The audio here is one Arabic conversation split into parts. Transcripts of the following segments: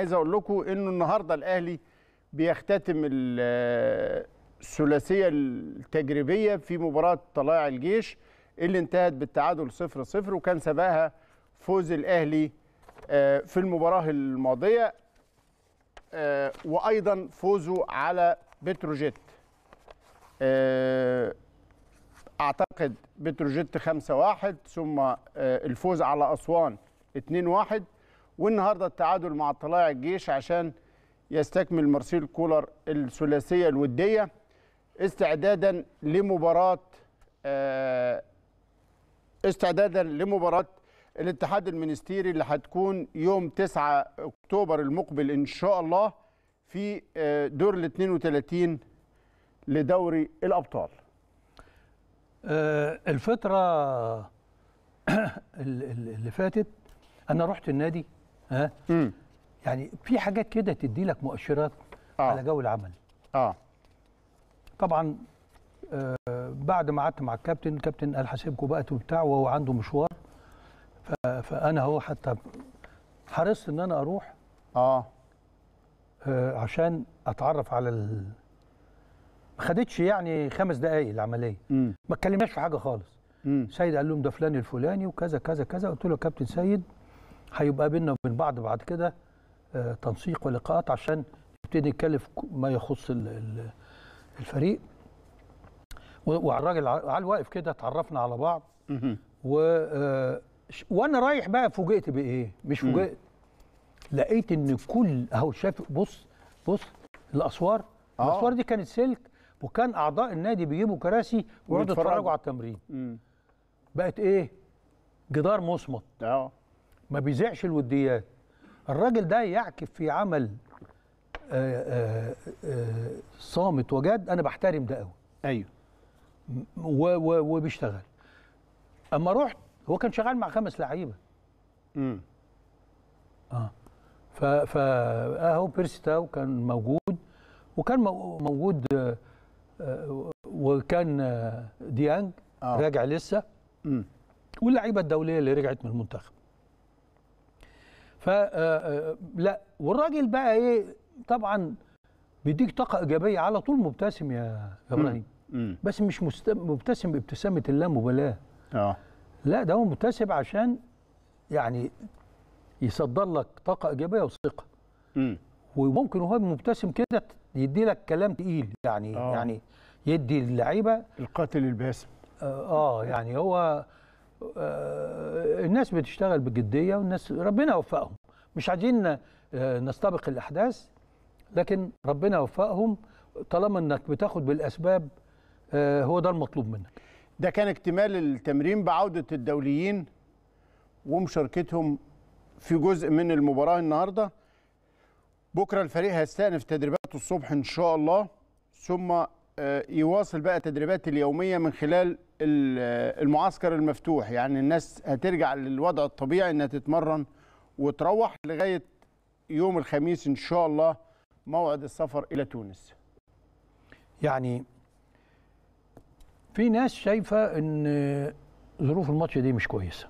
عايز اقول لكم انه النهارده الاهلي بيختتم الثلاثيه التجريبيه في مباراه طلائع الجيش اللي انتهت بالتعادل 0 0 وكان سبقها فوز الاهلي آه، في المباراه الماضيه آه، وايضا فوزه على بتروجيت آه، اعتقد بتروجيت 5 1 ثم الفوز على اسوان 2 1 والنهارده التعادل مع طلائع الجيش عشان يستكمل مارسيل كولر الثلاثيه الوديه استعدادا لمباراه آه، استعدادا لمباراه الاتحاد المنستيري اللي هتكون يوم 9 اكتوبر المقبل ان شاء الله في آه، دور ال 32 لدوري الابطال. آه، الفتره اللي فاتت انا رحت النادي ها مم. يعني في حاجات كده تدي لك مؤشرات آه. على جو العمل اه طبعا آه بعد ما قعدت مع الكابتن الكابتن قال هسيبكم بقى وبتاع وهو عنده مشوار فانا هو حتى حرصت ان انا اروح اه, آه عشان اتعرف على ال... ما خدتش يعني خمس دقائق العمليه مم. ما اتكلمناش في حاجه خالص مم. سيد قال لهم ده فلان الفلاني وكذا كذا كذا قلت له يا كابتن سيد هيبقى بينا وبين بعض بعد كده آه، تنسيق ولقاءات عشان نبتدي نتكلم ما يخص الفريق وعلى الراجل على الواقف كده اتعرفنا على بعض و آه، وانا رايح بقى فوجئت بايه مش فوجئت لقيت ان كل اهو شايف بص بص الاسوار آه. الاسوار دي كانت سلك وكان اعضاء النادي بيجيبوا كراسي ويقعدوا يتفرجوا على التمرين مم. بقت ايه جدار مصمت اه ما بيذيعش الوديات الراجل ده يعكف في عمل آآ آه، آآ آه، آه، صامت وجاد انا بحترم ده قوي ايوه وبيشتغل اما رحت هو كان شغال مع خمس لعيبه امم اه ف ف اهو بيرسي تاو كان موجود وكان موجود وكان ديانج آه. راجع لسه امم واللعيبه الدوليه اللي رجعت من المنتخب ف آه، آه، لا والراجل بقى ايه طبعا بيديك طاقه ايجابيه على طول مبتسم يا ابراهيم بس مش مبتسم بابتسامه اللامبالاه اه لا ده هو مبتسم عشان يعني يصدر لك طاقه ايجابيه وثقه وممكن وهو مبتسم كده يدي لك كلام تقيل يعني أوه. يعني يدي اللعيبه القاتل الباسم اه, آه، يعني هو آه، الناس بتشتغل بجديه والناس ربنا وفقهم مش عايزين آه، نستبق الاحداث لكن ربنا وفقهم طالما انك بتاخد بالاسباب آه، هو ده المطلوب منك ده كان اكتمال التمرين بعوده الدوليين ومشاركتهم في جزء من المباراه النهارده بكره الفريق هيستأنف تدريباته الصبح ان شاء الله ثم آه، يواصل بقى تدريبات اليوميه من خلال آه، المعسكر المفتوح يعني الناس هترجع للوضع الطبيعي انها تتمرن وتروح لغايه يوم الخميس ان شاء الله موعد السفر الى تونس يعني في ناس شايفه ان ظروف الماتش دي مش كويسه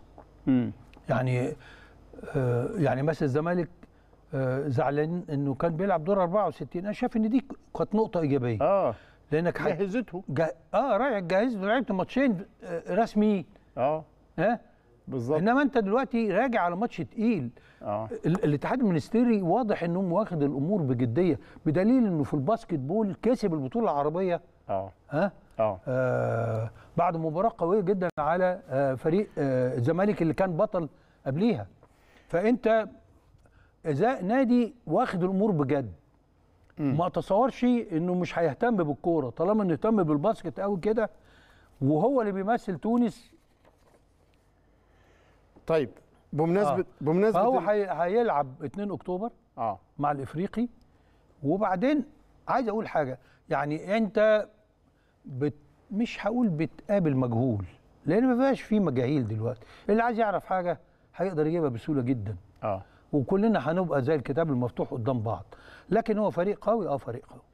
م. يعني آه، يعني مثلا الزمالك زعلان انه كان بيلعب دور 64 انا شايف ان دي كانت نقطه ايجابيه اه لانك جهزته جه... اه رايح جهزته لعبت ماتشين آه، رسميين اه ها بالظبط انما انت دلوقتي راجع على ماتش تقيل اه الاتحاد المنستيري واضح انهم واخد الامور بجديه بدليل انه في الباسكت بول كسب البطوله العربيه اه ها آه. آه بعد مباراه قويه جدا على آه فريق آه الزمالك اللي كان بطل قبليها فانت اذا نادي واخد الامور بجد ما اتصورش انه مش هيهتم بالكوره طالما انه اهتم بالباسكت قوي كده وهو اللي بيمثل تونس طيب بمناسبه آه. بمناسبه هو هيلعب 2 اكتوبر اه مع الافريقي وبعدين عايز اقول حاجه يعني انت بت مش هقول بتقابل مجهول لان ما بقاش في مجاهيل دلوقتي اللي عايز يعرف حاجه هيقدر يجيبها بسهوله جدا اه وكلنا هنبقى زي الكتاب المفتوح قدام بعض لكن هو فريق قوي اه فريق قوي